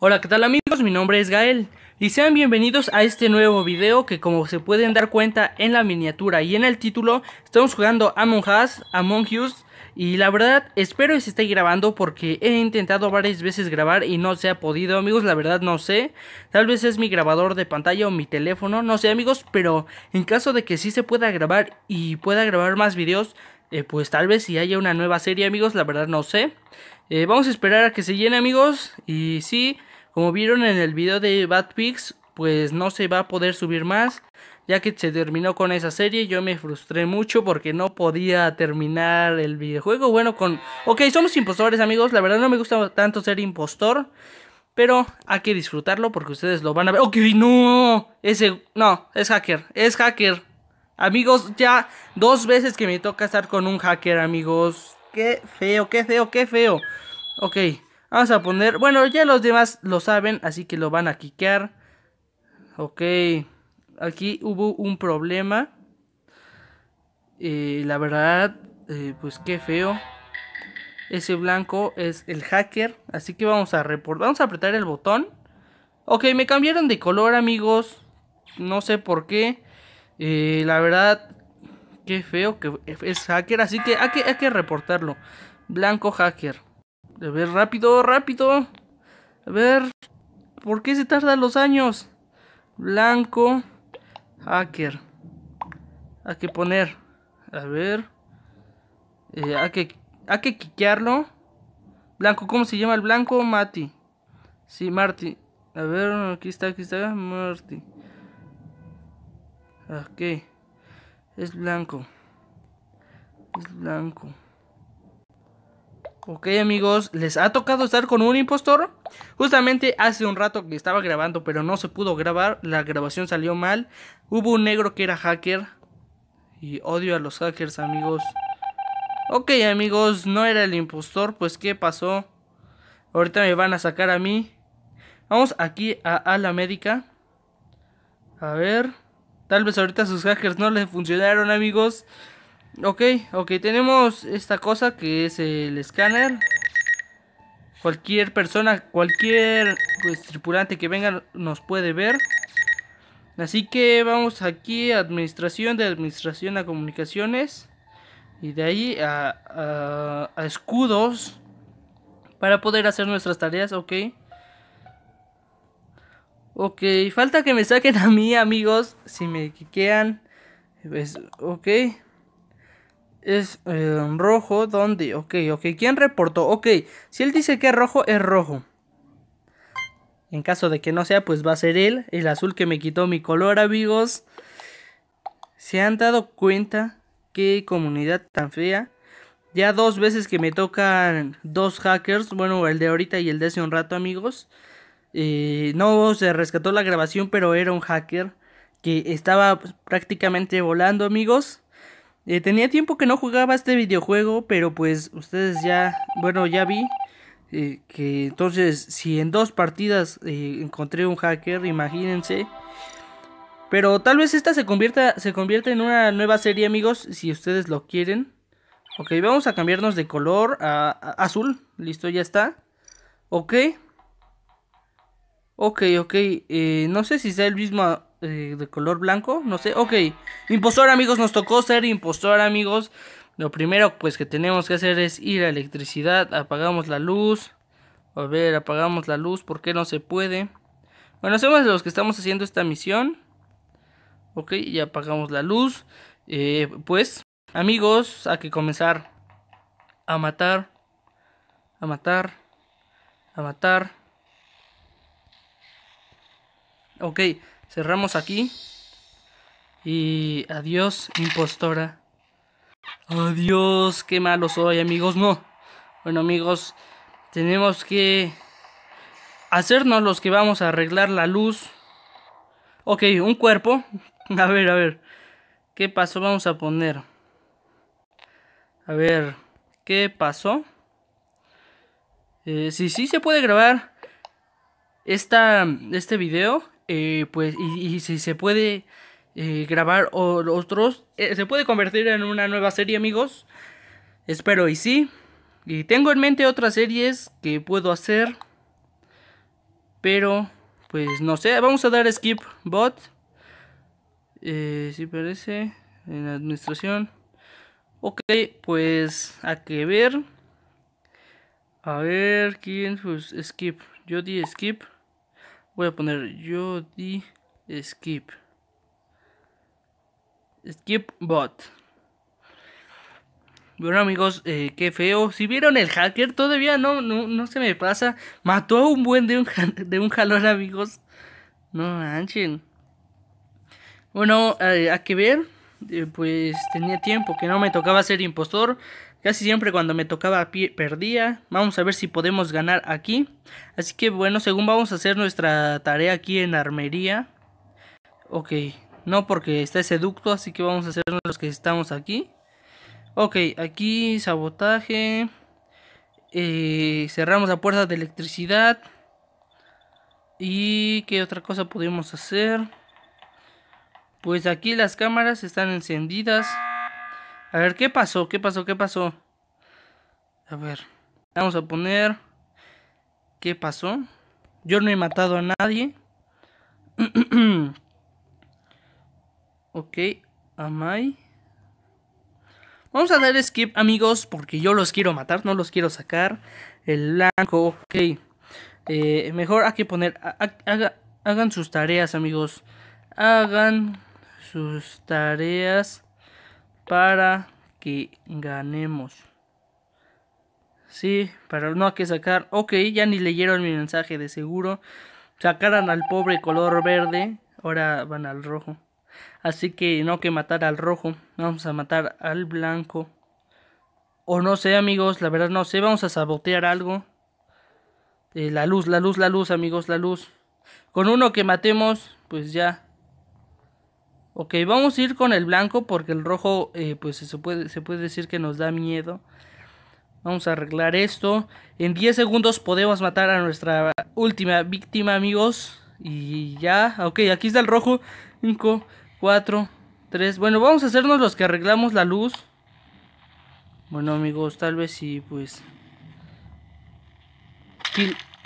Hola, ¿qué tal amigos? Mi nombre es Gael y sean bienvenidos a este nuevo video que como se pueden dar cuenta en la miniatura y en el título estamos jugando Among Us, Among Us y la verdad espero que se esté grabando porque he intentado varias veces grabar y no se ha podido amigos, la verdad no sé, tal vez es mi grabador de pantalla o mi teléfono, no sé amigos, pero en caso de que sí se pueda grabar y pueda grabar más videos, eh, pues tal vez si haya una nueva serie amigos, la verdad no sé. Eh, vamos a esperar a que se llene amigos y sí, como vieron en el video de Bad Pigs, pues no se va a poder subir más, ya que se terminó con esa serie, yo me frustré mucho porque no podía terminar el videojuego. Bueno, con... Ok, somos impostores amigos, la verdad no me gusta tanto ser impostor, pero hay que disfrutarlo porque ustedes lo van a ver. ¡Ok, no! Ese... No, es hacker, es hacker. Amigos, ya dos veces que me toca estar con un hacker, amigos. ¡Qué feo, qué feo, qué feo! Ok. Vamos a poner, bueno, ya los demás lo saben, así que lo van a quiquear. Ok, aquí hubo un problema. Eh, la verdad, eh, pues qué feo. Ese blanco es el hacker, así que vamos a reportar, vamos a apretar el botón. Ok, me cambiaron de color, amigos. No sé por qué. Eh, la verdad, qué feo que es hacker, así que, hay que reportarlo. Blanco hacker. A ver, rápido, rápido. A ver. ¿Por qué se tardan los años? Blanco. Hacker. Hay que poner. A ver. Eh, hay que. Hay que quiquearlo. Blanco, ¿cómo se llama el blanco? Mati. Sí, Marty. A ver, aquí está, aquí está. Marty. Ok. Es blanco. Es blanco. Ok amigos, ¿les ha tocado estar con un impostor? Justamente hace un rato que estaba grabando, pero no se pudo grabar, la grabación salió mal. Hubo un negro que era hacker. Y odio a los hackers amigos. Ok amigos, no era el impostor, pues ¿qué pasó? Ahorita me van a sacar a mí. Vamos aquí a, la médica. A ver. Tal vez ahorita sus hackers no les funcionaron amigos. Ok, ok, tenemos esta cosa que es el escáner. Cualquier persona, cualquier pues, tripulante que venga nos puede ver. Así que vamos aquí a administración, de administración a comunicaciones. Y de ahí a, escudos para poder hacer nuestras tareas, ok. Ok, falta que me saquen a mí, amigos, si me quiquean. Pues, ok es em, rojo, ¿dónde? Ok, ok, ¿quién reportó? Ok, si él dice que es rojo, es rojo. En caso de que no sea, pues va a ser él, el azul que me quitó mi color, amigos. ¿Se han dado cuenta qué comunidad tan fea? Ya dos veces que me tocan dos hackers, bueno, el de ahorita y el de hace un rato, amigos. Eh, no se rescató la grabación, pero era un hacker que estaba pues, prácticamente volando, amigos. Eh, tenía tiempo que no jugaba este videojuego, pero pues ustedes ya, bueno, ya vi eh, que entonces si en dos partidas eh, encontré un hacker, imagínense. Pero tal vez esta se convierta, se en una nueva serie, amigos, si ustedes lo quieren. Ok, vamos a cambiarnos de color a, a azul. Listo, ya está. Ok. Ok, ok. no sé si sea el mismo eh, de color blanco, no sé. Ok, impostor amigos, nos tocó ser impostor amigos. Lo primero pues que tenemos que hacer es ir a electricidad, apagamos la luz. A ver, apagamos la luz, ¿por qué no se puede? Bueno, somos los que estamos haciendo esta misión. Ok, ya apagamos la luz. Eh, pues, amigos, hay que comenzar a matar, a matar, a matar. Ok, Cerramos aquí. Y adiós, impostora. Adiós, qué malo soy, amigos. No. Bueno, amigos, tenemos que hacernos los que vamos a arreglar la luz. Ok, un cuerpo. A ver, a ver. ¿Qué pasó? Vamos a poner. A ver, ¿qué pasó? Eh, sí, sí se puede grabar esta, este video eh, pues, y, si se puede eh, grabar otros, eh, se puede convertir en una nueva serie, amigos. Espero y sí. Y tengo en mente otras series que puedo hacer. Pero, pues no sé. Vamos a dar skip bot. si parece. En administración. Ok, pues a que ver. A ver, ¿quién? Pues skip. Yo di skip voy a poner yo skip skip bot bueno amigos, eh, qué feo. Si vieron el hacker, todavía no, no, se me pasa. Mató a un buen de un, de un jalón, amigos. No manchen. Bueno, eh, a que ver. Eh, pues tenía tiempo que no me tocaba ser impostor. Casi siempre cuando me tocaba perdía. Vamos a ver si podemos ganar aquí. Así que bueno, según vamos a hacer nuestra tarea aquí en armería. Ok, no porque está seducto. así que vamos a hacer los que estamos aquí. Ok, aquí sabotaje. Eh, cerramos la puerta de electricidad. ¿Y qué otra cosa podemos hacer? Pues aquí las cámaras están encendidas. A ver, ¿qué pasó? ¿Qué pasó? ¿Qué pasó? A ver, vamos a poner... ¿Qué pasó? Yo no he matado a nadie. ok, Amai. Vamos a dar skip, amigos, porque yo los quiero matar, no los quiero sacar. El blanco, ok. Eh, mejor hay que poner... hagan sus tareas, amigos. Hagan sus tareas para que ganemos. Sí, para no hay que sacar. Ok, ya ni leyeron mi mensaje, de seguro. Sacaran al pobre color verde. Ahora van al rojo. Así que no que matar al rojo. Vamos a matar al blanco. O no sé, amigos. La verdad no sé. Vamos a sabotear algo. Eh, la luz, la luz, la luz, amigos, la luz. Con uno que matemos, pues ya Ok, vamos a ir con el blanco porque el rojo eh, pues se puede, se puede decir que nos da miedo. Vamos a arreglar esto. En 10 segundos podemos matar a nuestra última víctima, amigos. Y ya, ok, aquí está el rojo. 5, 4, 3. Bueno, vamos a hacernos los que arreglamos la luz. Bueno, amigos, tal vez sí, pues...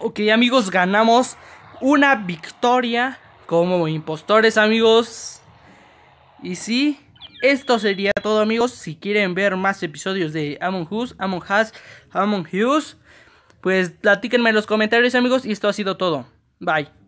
Ok, amigos, ganamos una victoria como impostores, amigos. Y sí, esto sería todo amigos. Si quieren ver más episodios de Among Us, Among Us, Among Us, pues platíquenme en los comentarios amigos. Y esto ha sido todo. Bye.